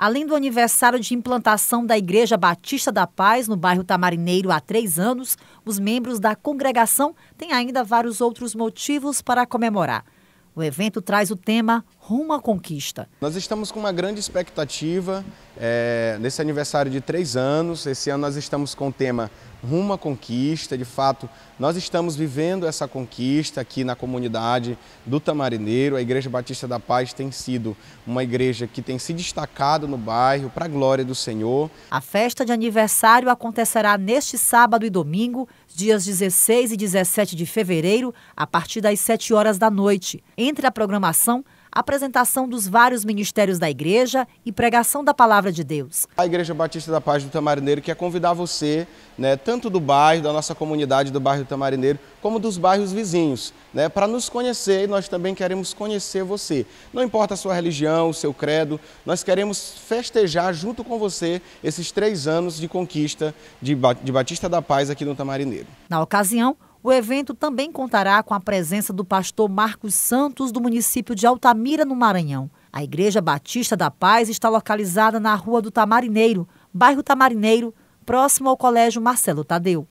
Além do aniversário de implantação da Igreja Batista da Paz no bairro Tamarineiro há três anos, os membros da congregação têm ainda vários outros motivos para comemorar. O evento traz o tema rumo à conquista. Nós estamos com uma grande expectativa é, nesse aniversário de três anos. Esse ano nós estamos com o tema rumo à conquista. De fato, nós estamos vivendo essa conquista aqui na comunidade do Tamarineiro. A Igreja Batista da Paz tem sido uma igreja que tem se destacado no bairro para a glória do Senhor. A festa de aniversário acontecerá neste sábado e domingo, dias 16 e 17 de fevereiro, a partir das 7 horas da noite. Entre a programação, apresentação dos vários ministérios da igreja e pregação da palavra de Deus. A Igreja Batista da Paz do Tamarineiro quer convidar você, né, tanto do bairro, da nossa comunidade do bairro do Tamarineiro, como dos bairros vizinhos, né, para nos conhecer e nós também queremos conhecer você. Não importa a sua religião, o seu credo, nós queremos festejar junto com você esses três anos de conquista de Batista da Paz aqui no Tamarineiro. Na ocasião, o evento também contará com a presença do pastor Marcos Santos, do município de Altamira, no Maranhão. A Igreja Batista da Paz está localizada na Rua do Tamarineiro, bairro Tamarineiro, próximo ao Colégio Marcelo Tadeu.